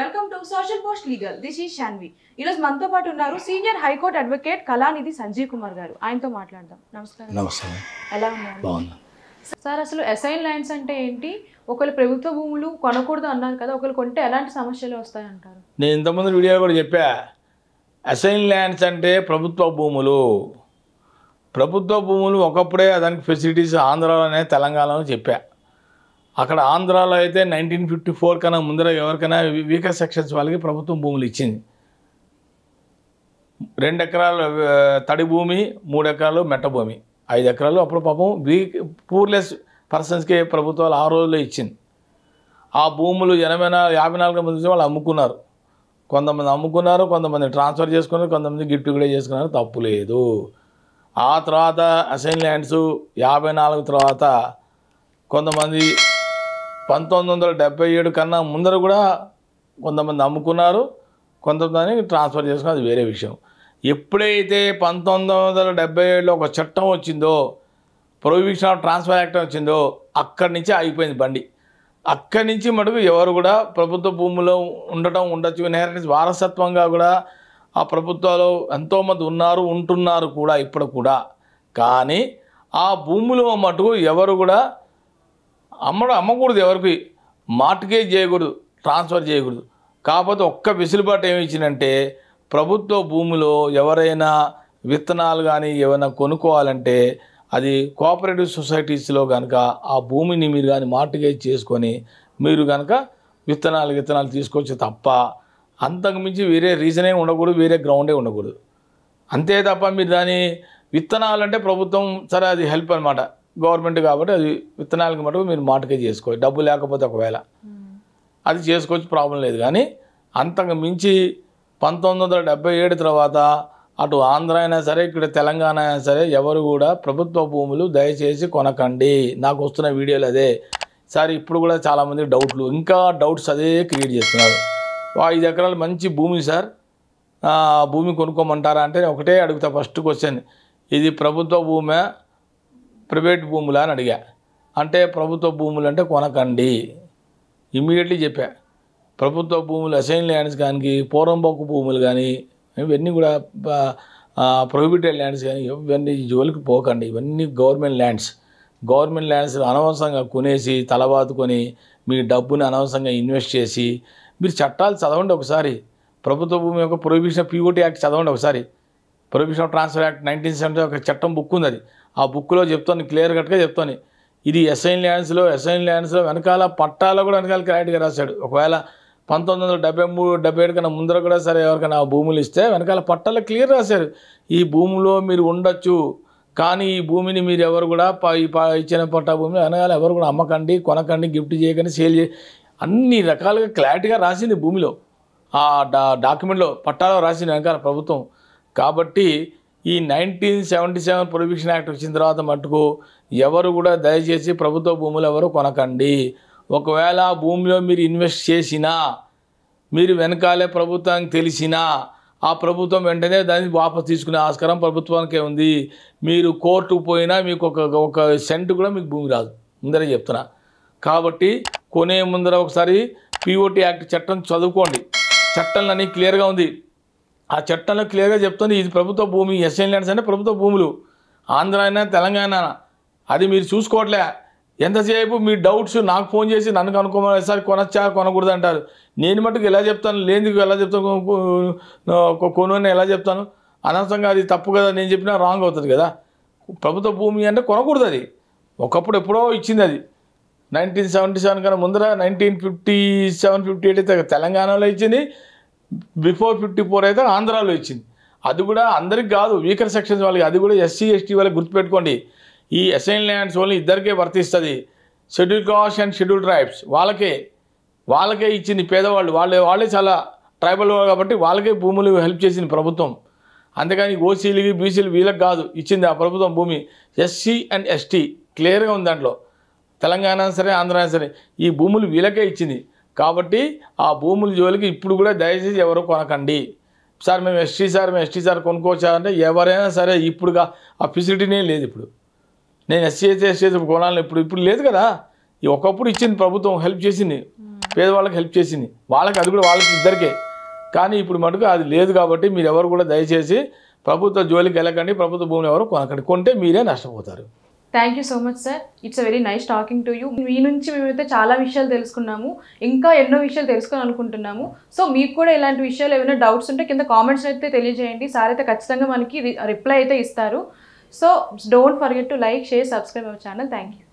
welcome to social post legal this ఈ శాన్వి ఈరోజు మనతో పాటు ఉన్నారు senior high court advocate Kalanidhi Sanjeev Kumar గారు ఆయనతో మాట్లాడదాం నమస్కారం నమస్కారం ఎలా ఉన్నారు సార్ అసలు అసైన్ లైన్స్ అంటే ఏంటి ఒకళ్ళు ప్రభుత్వ భూములు కొనకూడదు అన్నారు కదా ఒకళ్ళు కొంటే ఎలాంటి సమస్యలు వస్తాయి అంటారు నేను ఇంతకుముందు వీడియో కూడా చెప్పా అసైన్ ల్యాండ్స్ అంటే ప్రభుత్వ భూములు ప్రభుత్వ భూములు ఒకప్పుడే దానికి ఫెసిలిటీస్ ఆంధ్రలోనే తెలంగాణలో చెప్పా అక్కడ ఆంధ్రాలో అయితే నైన్టీన్ ఫిఫ్టీ ఫోర్ కన్నా ముందర ఎవరికైనా వీక సెక్షన్స్ వాళ్ళకి ప్రభుత్వం భూములు ఇచ్చింది రెండు ఎకరాలు తడి భూమి మూడు ఎకరాలు మెట్ట భూమి ఐదు ఎకరాలు అప్పుడు పాపం వీక్ పూర్లెస్ పర్సన్స్కి ప్రభుత్వాలు ఆ రోజుల్లో ఇచ్చింది ఆ భూములు ఎనభై నాలుగు యాభై నాలుగు మంది వాళ్ళు అమ్ముకున్నారు కొంతమంది అమ్ముకున్నారు కొంతమంది ట్రాన్స్ఫర్ చేసుకున్నారు కొంతమంది గిఫ్ట్ కూడా చేసుకున్నారు తప్పు లేదు ఆ తర్వాత అసైన్ ల్యాండ్స్ యాభై నాలుగు తర్వాత కొంతమంది పంతొమ్మిది వందల ఏడు కన్నా ముందర కూడా కొంతమంది అమ్ముకున్నారు కొంతమంది ట్రాన్స్ఫర్ చేసుకుని అది వేరే విషయం ఎప్పుడైతే పంతొమ్మిది వందల డెబ్బై ఏడులో ఒక చట్టం వచ్చిందో ప్రొవిషన్ ఆఫ్ ట్రాన్స్ఫర్ యాక్ట్ వచ్చిందో అక్కడి నుంచి ఆగిపోయింది బండి అక్కడి నుంచి మటుకు ఎవరు కూడా ప్రభుత్వ భూములో ఉండటం ఉండొచ్చు ఇన్హెరిటెన్స్ వారసత్వంగా కూడా ఆ ప్రభుత్వాలు ఎంతోమంది ఉన్నారు ఉంటున్నారు కూడా ఇప్పుడు కూడా కానీ ఆ భూములు మటుకు ఎవరు కూడా అమ్మడం అమ్మకూడదు ఎవరికి మార్టిగేజ్ చేయకూడదు ట్రాన్స్ఫర్ చేయకూడదు కాకపోతే ఒక్క విసులుబాటు ఏమి ఇచ్చిందంటే ప్రభుత్వ భూమిలో ఎవరైనా విత్తనాలు కానీ ఏమైనా కొనుక్కోవాలంటే అది కోఆపరేటివ్ సొసైటీస్లో కనుక ఆ భూమిని మీరు కానీ మార్టిగేజ్ చేసుకొని మీరు కనుక విత్తనాలు విత్తనాలు తీసుకొచ్చి తప్ప అంతకుమించి వేరే రీజనే ఉండకూడదు వేరే గ్రౌండే ఉండకూడదు అంతే తప్ప మీరు దాని విత్తనాలు అంటే ప్రభుత్వం సరే అది హెల్ప్ అనమాట గవర్నమెంట్ కాబట్టి అది విత్తనాలకు మటుకు మీరు మాటకే చేసుకోవచ్చు డబ్బు లేకపోతే ఒకవేళ అది చేసుకోవచ్చు ప్రాబ్లం లేదు కానీ అంతకు మించి పంతొమ్మిది వందల ఏడు తర్వాత అటు ఆంధ్ర అయినా సరే ఇక్కడ తెలంగాణ అయినా సరే ఎవరు కూడా ప్రభుత్వ భూములు దయచేసి కొనకండి నాకు వస్తున్న వీడియోలు అదే సార్ ఇప్పుడు కూడా చాలామంది డౌట్లు ఇంకా డౌట్స్ అదే క్రియేట్ చేస్తున్నారు ఐదు ఎకరాలు మంచి భూమి సార్ భూమి కొనుక్కోమంటారా అంటే ఒకటే అడుగుతా ఫస్ట్ క్వశ్చన్ ఇది ప్రభుత్వ భూమే ప్రైవేట్ భూములు అని అడిగా అంటే ప్రభుత్వ భూములు అంటే కొనకండి ఇమీడియట్లీ చెప్పా ప్రభుత్వ భూములు అసైన్ ల్యాండ్స్ కానీ బొక్కు భూములు కానీ ఇవన్నీ కూడా ప్రొహిబిటెడ్ ల్యాండ్స్ కానీ ఇవన్నీ జోలికి పోకండి ఇవన్నీ గవర్నమెంట్ ల్యాండ్స్ గవర్నమెంట్ ల్యాండ్స్ అనవసరంగా కొనేసి తలబాతుకొని మీ డబ్బుని అనవసరంగా ఇన్వెస్ట్ చేసి మీరు చట్టాలు చదవండి ఒకసారి ప్రభుత్వ భూమి యొక్క ప్రొహిబిషన్ పీఓటీ యాక్ట్ చదవండి ఒకసారి prohibition transfer act nineteen seventy ఒక చట్టం బుక్ ఉంది అది ఆ బుక్లో చెప్తాను క్లియర్ కట్గా చెప్తాను ఇది ఎస్ఐన్ ల్యాండ్స్లో ఎస్ఐన్ ల్యాండ్స్లో వెనకాల పట్టాలో కూడా వెనకాల క్లారిటీగా రాశాడు ఒకవేళ పంతొమ్మిది వందల డెబ్బై మూడు డెబ్బై ఏడు కన్నా ముందర కూడా సరే ఎవరికైనా భూములు ఇస్తే వెనకాల పట్టాలో క్లియర్ రాశారు ఈ భూమిలో మీరు ఉండొచ్చు కానీ ఈ భూమిని మీరు ఎవరు కూడా ఇచ్చిన పట్టా భూమి వెనకాల ఎవరు కూడా అమ్మకండి కొనకండి గిఫ్ట్ చేయకండి సేల్ చేయ అన్ని రకాలుగా క్లారిటీగా రాసింది భూమిలో ఆ డా డాక్యుమెంట్లో పట్టాలో రాసింది వెనకాల ప్రభుత్వం కాబట్టి ఈ nineteen seventy seven prohibition act వచ్చిన తర్వాత మటుకు ఎవరు కూడా దయచేసి ప్రభుత్వ భూములు ఎవరు కొనకండి ఒకవేళ ఆ భూమిలో మీరు ఇన్వెస్ట్ చేసినా మీరు వెనకాలే ప్రభుత్వానికి తెలిసినా ఆ ప్రభుత్వం వెంటనే దాన్ని వాపసు తీసుకునే ఆస్కారం ప్రభుత్వానికే ఉంది మీరు కోర్టుకు పోయినా మీకు ఒక ఒక సెంట్ కూడా మీకు భూమి రాదు ముందరే చెప్తున్నా కాబట్టి కొనే ముందర ఒకసారి పిఓటి యాక్ట్ చట్టం చదువుకోండి చట్టంలన్నీ క్లియర్గా ఉంది ఆ చట్టంలో క్లియర్గా చెప్తుంది ఇది ప్రభుత్వ భూమి ఎస్ఎన్ ల్యాండ్స్ అంటే ప్రభుత్వ భూములు ఆంధ్ర అయినా తెలంగాణ అది మీరు చూసుకోవట్లే ఎంతసేపు మీ డౌట్స్ నాకు ఫోన్ చేసి నన్ను కనుక్కోమని సార్ కొనచ్చా కొనకూడదు అంటారు నేను మటుకు ఎలా చెప్తాను లేని ఎలా చెప్తాను కొనుని ఎలా చెప్తాను అనవసరంగా అది తప్పు కదా నేను చెప్పినా రాంగ్ అవుతుంది కదా ప్రభుత్వ భూమి అంటే కొనకూడదు అది ఒకప్పుడు ఎప్పుడో ఇచ్చింది అది నైన్టీన్ సెవెంటీ సెవెన్ కన్నా ముందర nineteen fifty seven fifty eight అయితే తెలంగాణలో ఇచ్చింది బిఫోర్ ఫిఫ్టీ ఫోర్ అయితే ఆంధ్రాలో ఇచ్చింది అది కూడా అందరికి కాదు వీకర్ సెక్షన్స్ వాళ్ళకి అది కూడా ఎస్సీ ఎస్టీ వాళ్ళకి గుర్తుపెట్టుకోండి ఈ అసైన్ ల్యాండ్స్ ఓన్లీ ఇద్దరికే వర్తిస్తుంది schedule caste and schedule tribes వాళ్ళకే వాళ్ళకే ఇచ్చింది పేదవాళ్ళు వాళ్ళే వాళ్ళే చాలా ట్రైబల్ కాబట్టి వాళ్ళకే భూములు హెల్ప్ చేసింది ప్రభుత్వం అందుకని ఓసీలకి బీసీలు వీళ్ళకి కాదు ఇచ్చింది ఆ ప్రభుత్వం భూమి ఎస్సీ అండ్ ఎస్టీ క్లియర్గా ఉంది దాంట్లో తెలంగాణ సరే ఆంధ్ర సరే ఈ భూములు వీళ్ళకే ఇచ్చింది కాబట్టి ఆ భూముల జోలికి ఇప్పుడు కూడా దయచేసి ఎవరు కొనకండి సార్ మేము ఎస్టీ సార్ మేము ఎస్టీ సార్ కొనుక్కోవచ్చారంటే ఎవరైనా సరే ఇప్పుడుగా ఆ ఫెసిలిటీనే లేదు ఇప్పుడు నేను ఎస్సీ అయితే ఎస్టీ అయితే కొనాలని ఇప్పుడు ఇప్పుడు లేదు కదా ఈ ఒకప్పుడు ఇచ్చింది ప్రభుత్వం హెల్ప్ చేసింది పేదవాళ్ళకి హెల్ప్ చేసింది వాళ్ళకి అది కూడా వాళ్ళకి ఇద్దరికే కానీ ఇప్పుడు మటుకు అది లేదు కాబట్టి మీరు ఎవరు కూడా దయచేసి ప్రభుత్వ జోలికి వెళ్ళకండి ప్రభుత్వ భూమిని ఎవరు కొనకండి కొంటే మీరే నష్టపోతారు thank you so much sir it's a very nice talking to you మీ నుంచి మేమైతే చాలా విషయాలు తెలుసుకున్నాము ఇంకా ఎన్నో విషయాలు తెలుసుకోవాలి అనుకుంటున్నాము సో మీకు కూడా ఇలాంటి విషయాలు ఏమైనా డౌట్స్ ఉంటే కింద కామెంట్స్ అయితే తెలియజేయండి సార్ అయితే ఖచ్చితంగా మనకి రిప్లై అయితే ఇస్తారు so don't forget to like share subscribe our channel thank you